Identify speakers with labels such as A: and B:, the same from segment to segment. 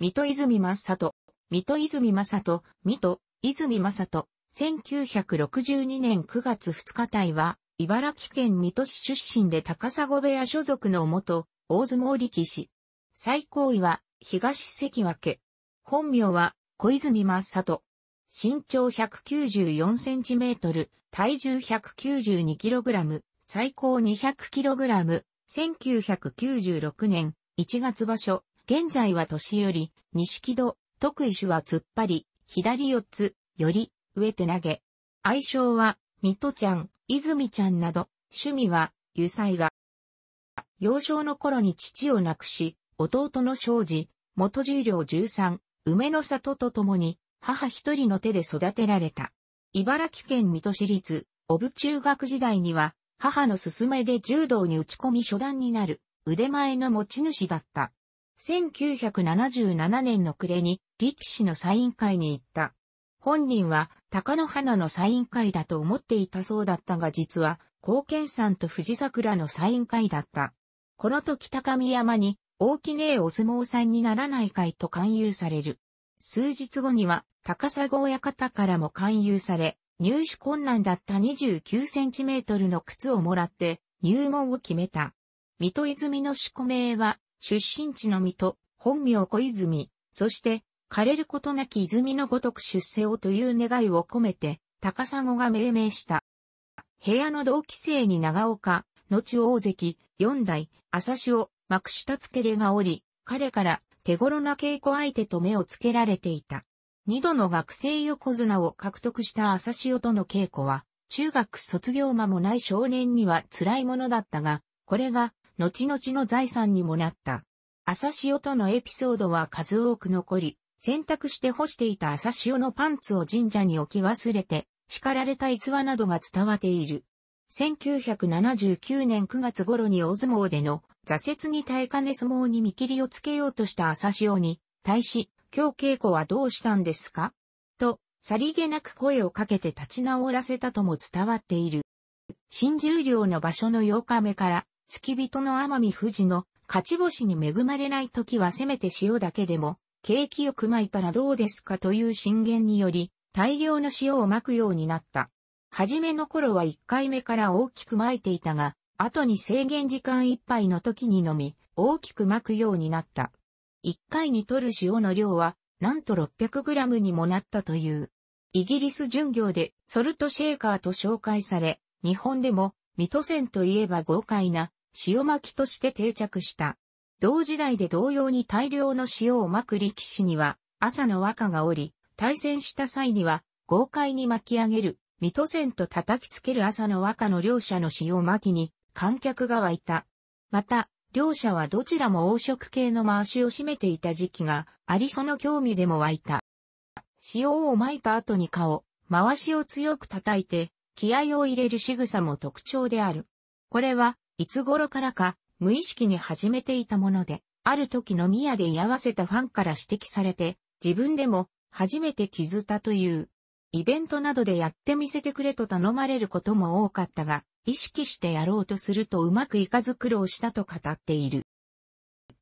A: 水戸泉正人、水戸泉正人、水戸泉正人、1962年9月2日隊は、茨城県水戸市出身で高砂部屋所属の元、大相撲力士。最高位は、東関脇。本名は、小泉正人。身長194センチメートル、体重192キログラム、最高200キログラム、1996年1月場所、現在は年寄り、西木戸、徳種は突っ張り、左四つ、より、上手投げ。愛称は、水戸ちゃん、泉ちゃんなど、趣味は、油彩画。幼少の頃に父を亡くし、弟の庄司、元十両十三、梅の里と共に、母一人の手で育てられた。茨城県水戸市立、小部中学時代には、母の勧めで柔道に打ち込み初段になる、腕前の持ち主だった。1977年の暮れに力士のサイン会に行った。本人は高野花のサイン会だと思っていたそうだったが実は、高献さんと藤桜のサイン会だった。この時高見山に、大きねえお相撲さんにならないかいと勧誘される。数日後には、高砂親方からも勧誘され、入手困難だった29センチメートルの靴をもらって、入門を決めた。水戸泉の宿命は、出身地の水戸、本名小泉、そして、枯れることなき泉のごとく出世をという願いを込めて、高砂が命名した。部屋の同期生に長岡、後大関、四代、朝潮、幕下付けでがおり、彼から手頃な稽古相手と目をつけられていた。二度の学生横綱を獲得した朝潮との稽古は、中学卒業間もない少年には辛いものだったが、これが後々の財産にもなった。朝潮とのエピソードは数多く残り、洗濯して干していた朝潮のパンツを神社に置き忘れて、叱られた逸話などが伝わっている。1979年9月頃に大相撲での挫折に耐えかね相撲に見切りをつけようとした朝潮に対し、今日稽古はどうしたんですかと、さりげなく声をかけて立ち直らせたとも伝わっている。新十両の場所の8日目から付き人の天見富士の勝ち星に恵まれない時はせめて塩だけでも、景気よく巻いたらどうですかという進言により、大量の塩を巻くようになった。はじめの頃は1回目から大きく巻いていたが、後に制限時間いっぱいの時にのみ、大きく巻くようになった。1回に取る塩の量は、なんと 600g にもなったという。イギリス巡業でソルトシェーカーと紹介され、日本でも、水戸線といえば豪快な塩巻きとして定着した。同時代で同様に大量の塩を巻く力士には、朝の和歌がおり、対戦した際には、豪快に巻き上げる、水戸線と叩きつける朝の和歌の両者の塩巻きに、観客が湧いた。また、両者はどちらも黄色系の回しを占めていた時期がありその興味でも湧いた。塩を巻いた後に顔、回しを強く叩いて、気合を入れる仕草も特徴である。これは、いつ頃からか無意識に始めていたもので、ある時の宮で居合わせたファンから指摘されて、自分でも初めて気づいたという。イベントなどでやってみせてくれと頼まれることも多かったが、意識してやろうとするとうまくいかず苦労したと語っている。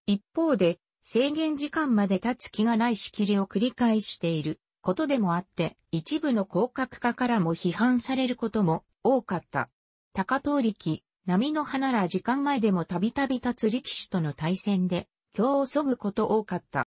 A: 一方で、制限時間まで経つ気がない仕切りを繰り返していることでもあって、一部の広角化からも批判されることも多かった。高通力、波の花ら時間前でもたびたび立つ力士との対戦で、今日を削ぐこと多かった。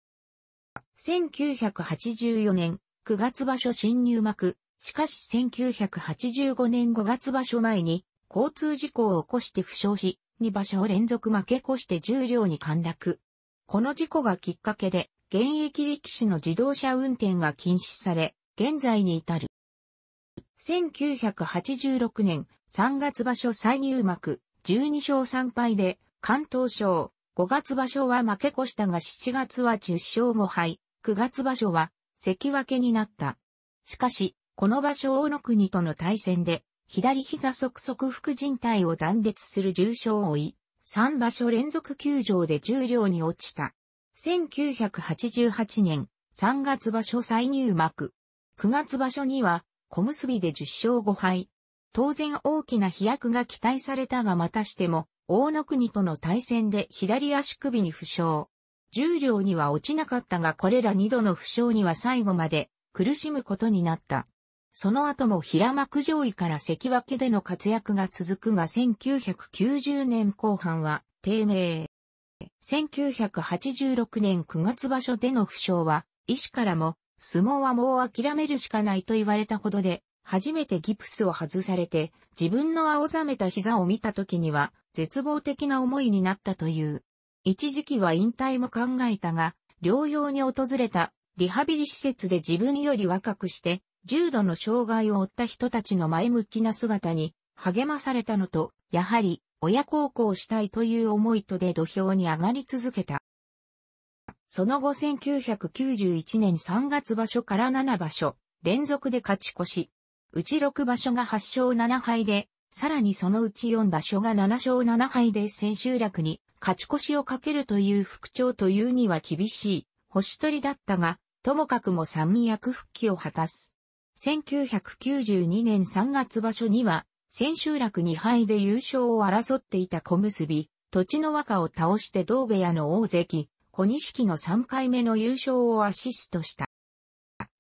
A: 1984年9月場所新入幕、しかし1985年5月場所前に交通事故を起こして負傷し、2場所を連続負け越して重量に陥落。この事故がきっかけで、現役力士の自動車運転が禁止され、現在に至る。1986年3月場所再入幕、12勝3敗で、関東賞、5月場所は負け越したが7月は10勝5敗、9月場所は関脇になった。しかし、この場所大野国との対戦で、左膝側側副靭帯を断裂する重傷を負い、3場所連続休場で重量に落ちた。1988年3月場所再入幕。9月場所には小結で10勝5敗。当然大きな飛躍が期待されたがまたしても、大野国との対戦で左足首に負傷。重量には落ちなかったがこれら2度の負傷には最後まで苦しむことになった。その後も平幕上位から関脇での活躍が続くが1990年後半は低迷。1986年9月場所での負傷は医師からも相撲はもう諦めるしかないと言われたほどで、初めてギプスを外されて、自分の青ざめた膝を見た時には、絶望的な思いになったという。一時期は引退も考えたが、療養に訪れたリハビリ施設で自分より若くして、重度の障害を負った人たちの前向きな姿に励まされたのと、やはり親孝行したいという思いとで土俵に上がり続けた。その後1991年3月場所から7場所、連続で勝ち越し。うち6場所が8勝7敗で、さらにそのうち4場所が7勝7敗で千秋楽に勝ち越しをかけるという復調というには厳しい星取りだったが、ともかくも三役復帰を果たす。1992年3月場所には、千秋楽2敗で優勝を争っていた小結、土地の若を倒して同部屋の大関、小錦の3回目の優勝をアシストした。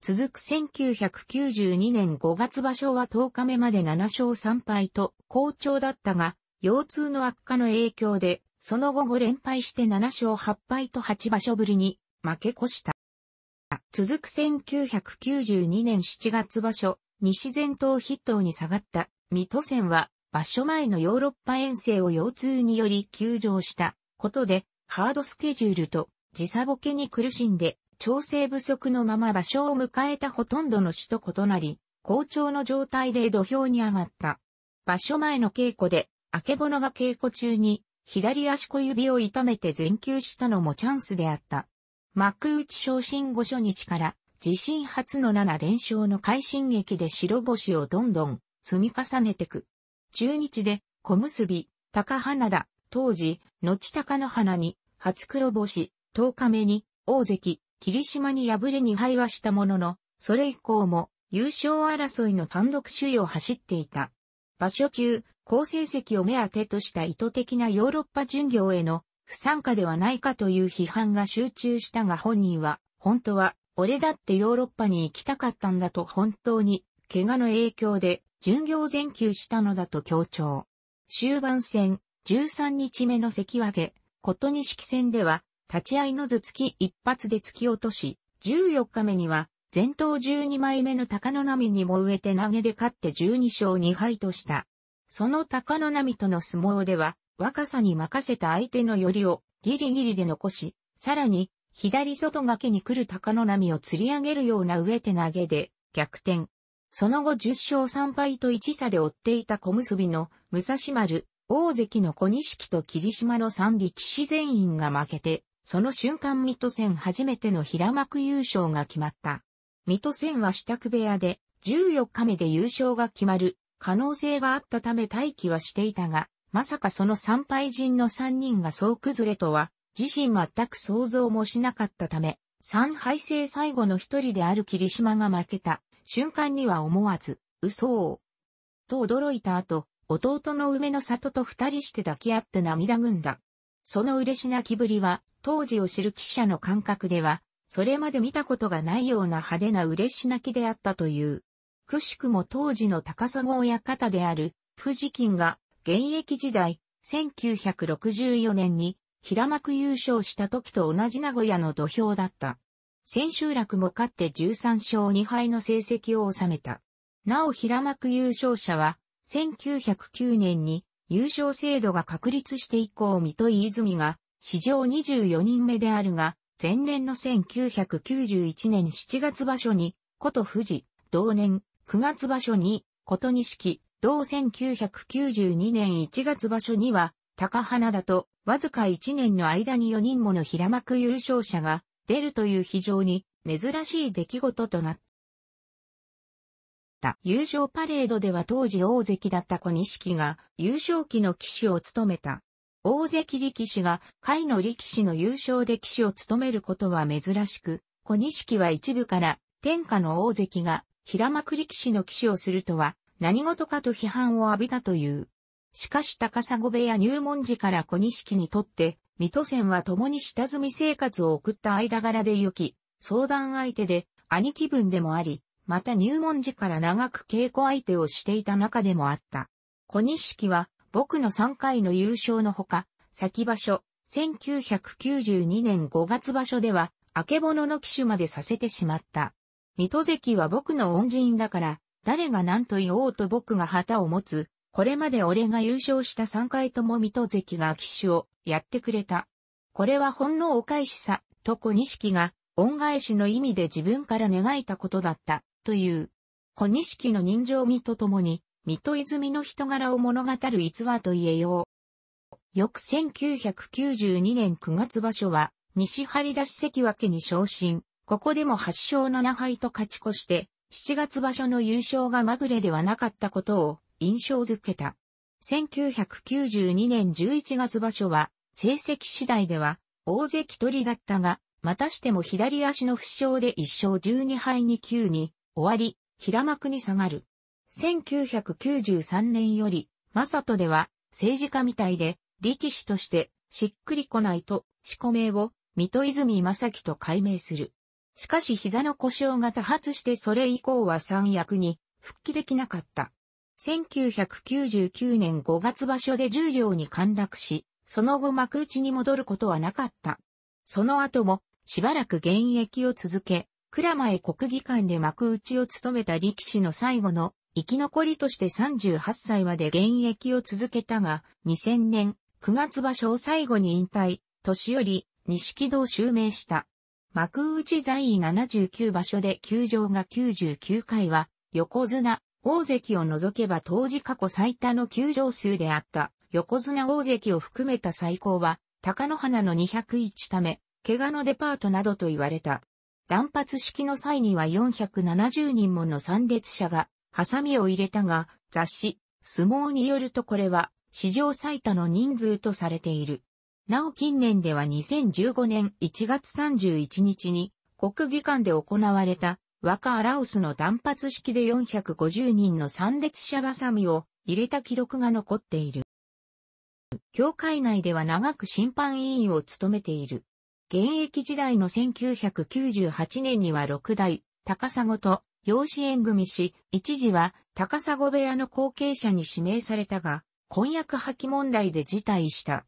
A: 続く1992年5月場所は10日目まで7勝3敗と好調だったが、腰痛の悪化の影響で、その後5連敗して7勝8敗と8場所ぶりに負け越した。続く1992年7月場所、西前頭筆頭に下がった水戸線は場所前のヨーロッパ遠征を腰痛により休場したことでハードスケジュールと時差ボケに苦しんで、調整不足のまま場所を迎えたほとんどの死と異なり、好調の状態で土俵に上がった。場所前の稽古で、明けぼのが稽古中に、左足小指を痛めて全休したのもチャンスであった。幕内昇進後初日から、自身初の7連勝の快進撃で白星をどんどん積み重ねてく。中日で、小結、高花田、当時、後高野花に、初黒星、10日目に、大関、霧島に敗れに敗はしたものの、それ以降も、優勝争いの単独首位を走っていた。場所中、好成績を目当てとした意図的なヨーロッパ巡業への不参加ではないかという批判が集中したが本人は、本当は、俺だってヨーロッパに行きたかったんだと本当に、怪我の影響で、巡業全休したのだと強調。終盤戦、13日目の関脇、琴錦戦では、立ち合いの頭突き一発で突き落とし、14日目には、前頭12枚目の高野波にも植えて投げで勝って12勝2敗とした。その高野波との相撲では、若さに任せた相手の寄りをギリギリで残し、さらに、左外掛けに来る高野波を釣り上げるような上て投げで逆転。その後10勝3敗と1差で追っていた小結びの武蔵丸、大関の小錦と霧島の三力士全員が負けて、その瞬間水戸戦初めての平幕優勝が決まった。水戸戦は支度部屋で、14日目で優勝が決まる可能性があったため待機はしていたが、まさかその参拝人の三人が総崩れとは、自身全く想像もしなかったため、三敗制最後の一人である霧島が負けた瞬間には思わず、嘘を、と驚いた後、弟の梅の里と二人して抱き合って涙ぐんだ。その嬉し泣きぶりは、当時を知る記者の感覚では、それまで見たことがないような派手な嬉し泣きであったという。くしくも当時の高砂親方である、富士金が、現役時代、1964年に、平幕優勝した時と同じ名古屋の土俵だった。千秋楽も勝って13勝2敗の成績を収めた。なお平幕優勝者は、1909年に優勝制度が確立して以降水戸泉が史上24人目であるが、前年の1991年7月場所に、こと富士、同年9月場所に、こと錦、同1992年1月場所には、高花だと、わずか1年の間に4人もの平幕優勝者が出るという非常に珍しい出来事となった。った優勝パレードでは当時大関だった小錦が優勝期の騎手を務めた。大関力士が下位の力士の優勝で騎手を務めることは珍しく、小錦は一部から天下の大関が平幕力士の騎手をするとは何事かと批判を浴びたという。しかし高砂部屋入門時から小錦にとって、水戸線は共に下積み生活を送った間柄で行き、相談相手で兄貴分でもあり、また入門時から長く稽古相手をしていた中でもあった。小錦は、僕の3回の優勝のほか、先場所、1992年5月場所では、明けぼのの騎手までさせてしまった。水戸関は僕の恩人だから、誰が何と言おうと僕が旗を持つ、これまで俺が優勝した3回とも水戸関が騎手をやってくれた。これはほんのお返しさ、と小錦が、恩返しの意味で自分から願いたことだった。という。小錦の人情味とともに、水戸泉の人柄を物語る逸話と言えよう。翌1992年9月場所は、西張出し関脇に昇進。ここでも8勝7敗と勝ち越して、7月場所の優勝がまぐれではなかったことを印象づけた。1992年11月場所は、成績次第では、大関取りだったが、またしても左足の負傷で1勝12敗に急に終わり、平幕に下がる。1993年より、正人では、政治家みたいで、力士として、しっくりこないと、四個名を、水戸泉正樹と改名する。しかし膝の故障が多発してそれ以降は三役に復帰できなかった。1999年5月場所で十両に陥落し、その後幕内に戻ることはなかった。その後もしばらく現役を続け、倉前国技館で幕内を務めた力士の最後の生き残りとして38歳まで現役を続けたが、2000年9月場所を最後に引退、年より木戸を襲名した。幕内在位79場所で球場が99回は、横綱、大関を除けば当時過去最多の球場数であった。横綱大関を含めた最高は、高野花の201ため、怪我のデパートなどと言われた。乱発式の際には470人もの参列者が、ハサミを入れたが、雑誌、相撲によるとこれは、史上最多の人数とされている。なお近年では2015年1月31日に、国技館で行われた、若アラオスの断髪式で450人の参列者バサミを入れた記録が残っている。教会内では長く審判委員を務めている。現役時代の1998年には六代、高砂と養子縁組し、一時は高砂部屋の後継者に指名されたが、婚約破棄問題で辞退した。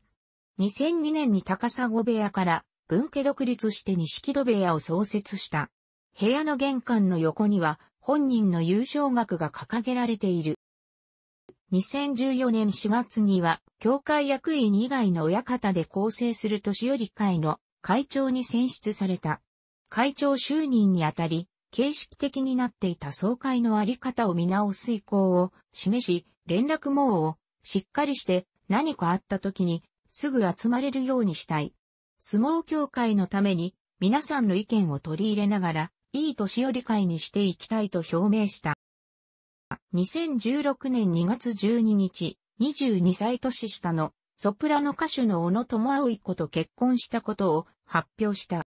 A: 2002年に高砂部屋から文家独立して西木戸部屋を創設した。部屋の玄関の横には本人の優勝額が掲げられている。2014年4月には、教会役員以外の親方で構成する年寄り会の会長に選出された。会長就任にあたり、形式的になっていた総会のあり方を見直す意向を示し、連絡網をしっかりして何かあった時にすぐ集まれるようにしたい。相撲協会のために皆さんの意見を取り入れながら、いい年寄り会にしていきたいと表明した。2016年2月12日、22歳年下のソプラノ歌手の小野智葵子と結婚したことを発表した。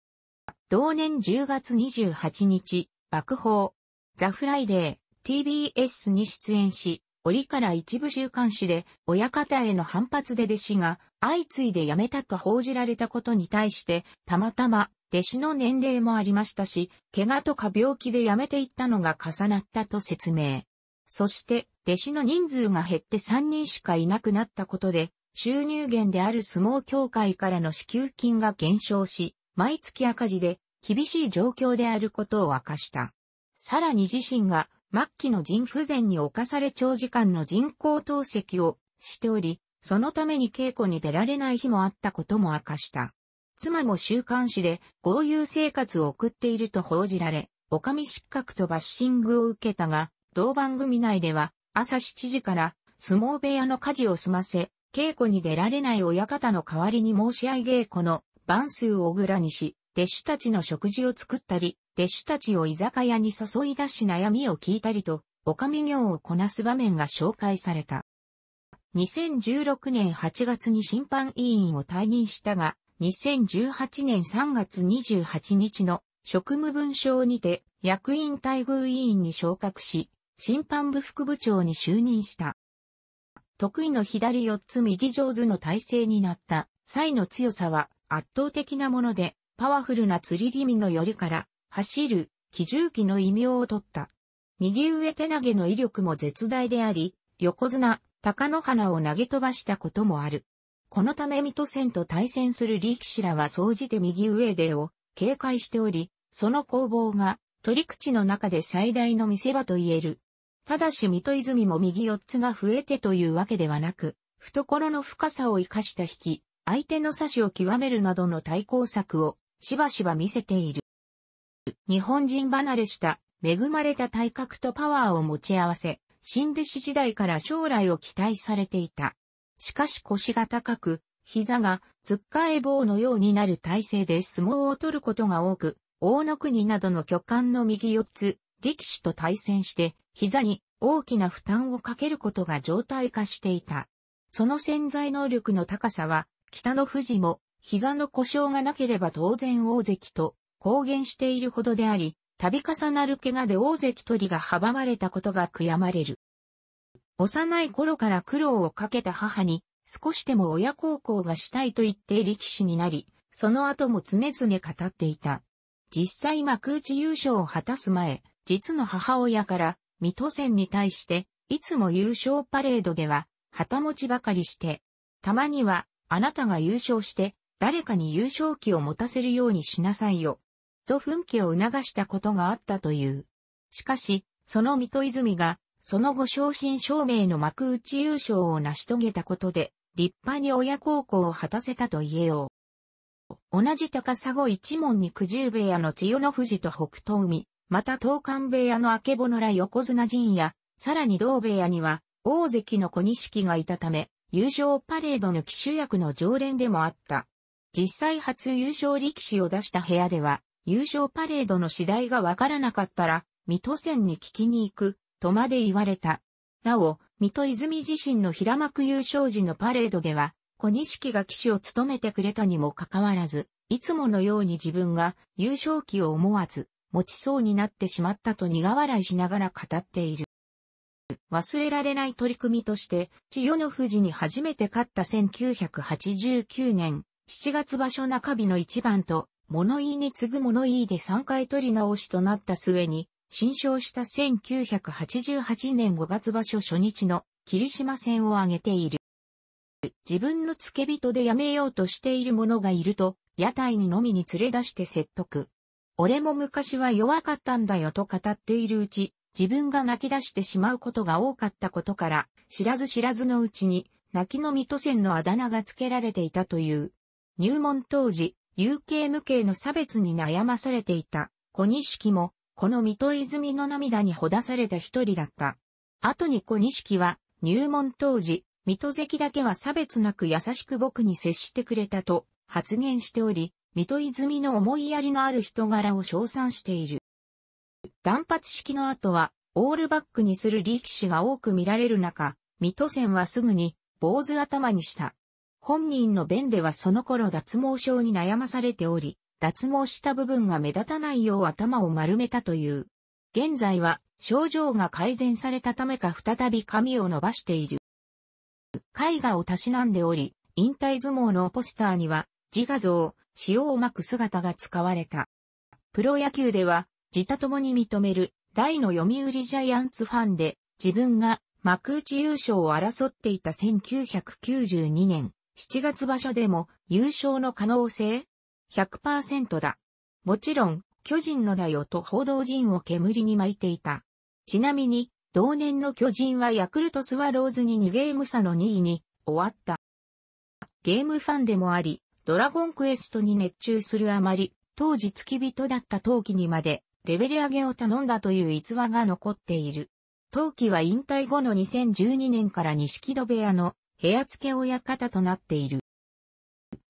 A: 同年10月28日、爆砲、ザ・フライデー、TBS に出演し、折から一部週刊誌で、親方への反発で弟子が相次いで辞めたと報じられたことに対して、たまたま弟子の年齢もありましたし、怪我とか病気で辞めていったのが重なったと説明。そして、弟子の人数が減って3人しかいなくなったことで、収入源である相撲協会からの支給金が減少し、毎月赤字で厳しい状況であることを明かした。さらに自身が末期の腎不全に侵され長時間の人工透析をしており、そのために稽古に出られない日もあったことも明かした。妻も週刊誌で豪遊生活を送っていると報じられ、おかみ失格とバッシングを受けたが、同番組内では朝7時から相撲部屋の家事を済ませ、稽古に出られない親方の代わりに申し合い稽古の番数をぐらにし、弟子たちの食事を作ったり、弟子たちを居酒屋に誘い出し悩みを聞いたりと、おかみ業をこなす場面が紹介された。2016年8月に審判委員を退任したが、2018年3月28日の職務文書にて役員待遇委員に昇格し、審判部副部長に就任した。得意の左4つ右上手の体勢になった際の強さは圧倒的なもので、パワフルな釣り気味の寄りから、走る、機重機の異名を取った。右上手投げの威力も絶大であり、横綱、高野花を投げ飛ばしたこともある。このため水戸戦と対戦する力士らは総じて右上手を警戒しており、その攻防が取り口の中で最大の見せ場と言える。ただし水戸泉も右四つが増えてというわけではなく、懐の深さを生かした引き、相手の差しを極めるなどの対抗策をしばしば見せている。日本人離れした恵まれた体格とパワーを持ち合わせ、新弟子時代から将来を期待されていた。しかし腰が高く、膝が突っかえ棒のようになる体勢で相撲を取ることが多く、大野国などの巨漢の右四つ、力士と対戦して膝に大きな負担をかけることが常態化していた。その潜在能力の高さは、北の富士も膝の故障がなければ当然大関と公言しているほどであり、度重なる怪我で大関取りが阻まれたことが悔やまれる。幼い頃から苦労をかけた母に、少しでも親孝行がしたいと言って力士になり、その後も常々語っていた。実際幕内優勝を果たす前、実の母親から水戸戦に対して、いつも優勝パレードでは、旗持ちばかりして、たまには、あなたが優勝して、誰かに優勝旗を持たせるようにしなさいよ、と奮起を促したことがあったという。しかし、その水戸泉が、その後昇進証明の幕内優勝を成し遂げたことで、立派に親孝行を果たせたと言えよう。同じ高砂一門に九十部屋の千代の富士と北東海、また東館部屋のあけぼのら横綱陣や、さらに同部屋には、大関の小錦がいたため、優勝パレードの騎手役の常連でもあった。実際初優勝力士を出した部屋では、優勝パレードの次第がわからなかったら、水戸線に聞きに行く、とまで言われた。なお、水戸泉自身の平幕優勝時のパレードでは、小錦が騎手を務めてくれたにもかかわらず、いつものように自分が優勝旗を思わず、持ちそうになってしまったと苦笑いしながら語っている。忘れられない取り組みとして、千代の富士に初めて勝った1989年、7月場所中日の一番と、物言いに次ぐ物言いで3回取り直しとなった末に、新勝した1988年5月場所初日の霧島戦を挙げている。自分の付け人でやめようとしている者がいると、屋台にのみに連れ出して説得。俺も昔は弱かったんだよと語っているうち、自分が泣き出してしまうことが多かったことから、知らず知らずのうちに、泣きの水戸線のあだ名が付けられていたという。入門当時、有形無形の差別に悩まされていた、小錦も、この水戸泉の涙にほだされた一人だった。後に小錦は、入門当時、水戸関だけは差別なく優しく僕に接してくれたと、発言しており、水戸泉の思いやりのある人柄を称賛している。断髪式の後は、オールバックにする力士が多く見られる中、水戸線はすぐに、坊主頭にした。本人の弁ではその頃脱毛症に悩まされており、脱毛した部分が目立たないよう頭を丸めたという。現在は、症状が改善されたためか再び髪を伸ばしている。絵画をたしなんでおり、引退相撲のポスターには、自画像、塩をまく姿が使われた。プロ野球では、自他ともに認める大の読売ジャイアンツファンで、自分が幕内優勝を争っていた1992年7月場所でも優勝の可能性 ?100% だ。もちろん、巨人のだよと報道陣を煙に巻いていた。ちなみに、同年の巨人はヤクルトスワローズに2ゲーム差の2位に終わった。ゲームファンでもあり、ドラゴンクエストに熱中するあまり、当時付き人だった陶器にまで、レベル上げを頼んだという逸話が残っている。陶器は引退後の2012年から錦戸部屋の部屋付け親方となっている。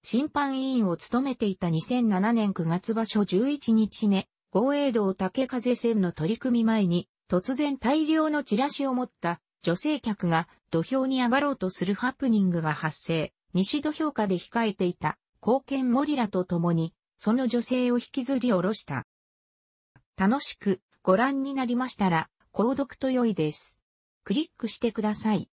A: 審判委員を務めていた2007年9月場所11日目、豪栄道竹風戦の取り組み前に、突然大量のチラシを持った女性客が土俵に上がろうとするハプニングが発生、西土俵下で控えていた貢献リラと共に、その女性を引きずり下ろした。楽しくご覧になりましたら、購読と良いです。クリックしてください。